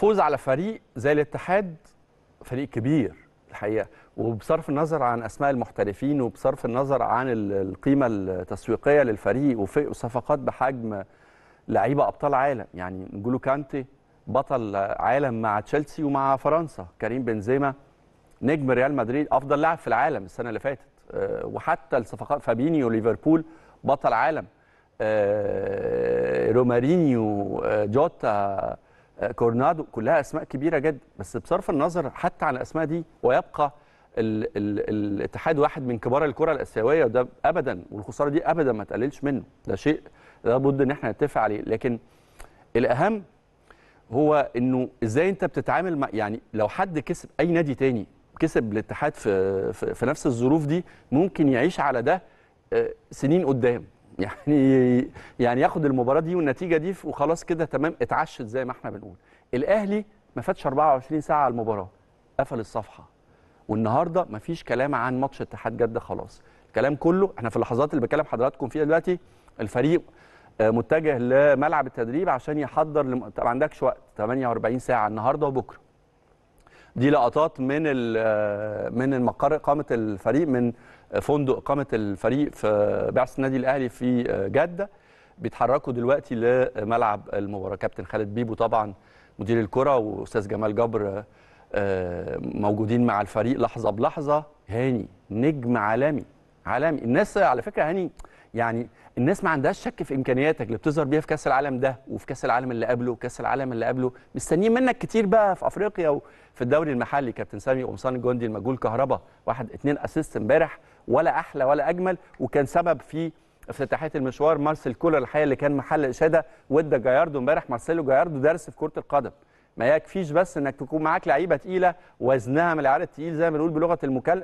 فوز على فريق زي الاتحاد فريق كبير الحقيقه وبصرف النظر عن اسماء المحترفين وبصرف النظر عن القيمه التسويقيه للفريق وصفقات بحجم لعيبه ابطال عالم يعني نجولو كانتي بطل عالم مع تشيلسي ومع فرنسا كريم بنزيما نجم ريال مدريد افضل لاعب في العالم السنه اللي فاتت آه، وحتى الصفقات فابينيو ليفربول بطل عالم آه، رومارينيو آه، جوتا كورنادو كلها اسماء كبيره جدا بس بصرف النظر حتى عن الاسماء دي ويبقى ال ال الاتحاد واحد من كبار الكره الاسيويه وده ابدا والخساره دي ابدا ما تقللش منه ده شيء لابد ان احنا نتفق عليه لكن الاهم هو انه ازاي انت بتتعامل مع يعني لو حد كسب اي نادي تاني كسب الاتحاد في في, في نفس الظروف دي ممكن يعيش على ده آه، سنين قدام يعني يعني ياخد المباراه دي والنتيجه دي وخلاص كده تمام اتعشت زي ما احنا بنقول الاهلي ما فاتش 24 ساعه على المباراه قفل الصفحه والنهارده ما فيش كلام عن ماتش اتحاد جده خلاص الكلام كله احنا في اللحظات اللي بكلم حضراتكم فيها دلوقتي الفريق آه، متجه لملعب التدريب عشان يحضر لم... ما عندكش وقت 48 ساعه النهارده وبكره دي لقطات من من المقر اقامه الفريق من فندق اقامه الفريق في بعثه النادي الاهلي في جده بيتحركوا دلوقتي لملعب المباراه كابتن خالد بيبو طبعا مدير الكره واستاذ جمال جبر آه، موجودين مع الفريق لحظه بلحظه هاني نجم عالمي عالمي الناس على فكره هاني يعني الناس ما عندهاش شك في امكانياتك اللي بتظهر بيها في كاس العالم ده وفي كاس العالم اللي قبله وكاس العالم اللي قبله مستنيين منك كتير بقى في افريقيا وفي الدوري المحلي كابتن سامي قمصان الجندي المجهول كهربا واحد اثنين اسيست امبارح ولا احلى ولا اجمل وكان سبب في افتتاحيه المشوار مارسيل كولر الحقيقه اللي كان محل اشاده وادى جاياردو امبارح مارسيلو جاياردو درس في كره القدم ما يكفيش بس انك تكون معاك لعيبه تقيله وزنها من العيار التقيل زي ما بنقول بلغه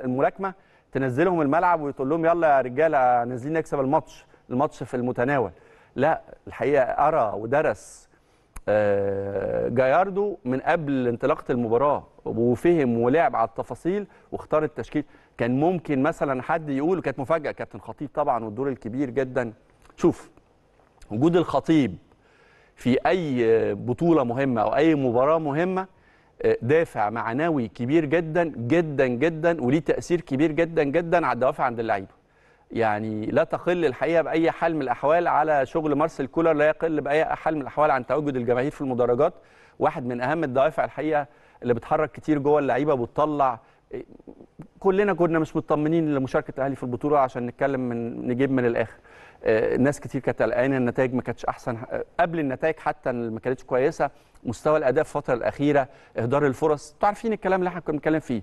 الملاكمه تنزلهم الملعب وتقول لهم يلا يا رجاله نازلين نكسب الماتش الماتش في المتناول لا الحقيقه ارى ودرس آه، جاياردو من قبل انطلاقه المباراه وفهم ولعب على التفاصيل واختار التشكيل كان ممكن مثلا حد يقول كانت مفاجاه كابتن خطيب طبعا والدور الكبير جدا شوف وجود الخطيب في اي بطوله مهمه او اي مباراه مهمه دافع معنوي كبير جدا جدا جدا وليه تاثير كبير جدا جدا على الدوافع عند اللعيبه. يعني لا تقل الحقيقه باي حال من الاحوال على شغل مارسيل كولر لا يقل باي حال من الاحوال عن تواجد الجماهير في المدرجات واحد من اهم الدوافع الحقيقه اللي بتحرك كتير جوه اللعيبه وبتطلع كلنا كنا مش مطمنين لمشاركه الاهلي في البطوله عشان نتكلم من نجيب من الاخر آه، ناس كتير كانت قلقانه النتائج ما كانتش احسن آه، قبل النتائج حتى ما كانتش كويسه مستوى الاداء في الفتره الاخيره اهدار الفرص انتوا عارفين الكلام اللي احنا كنا بنتكلم فيه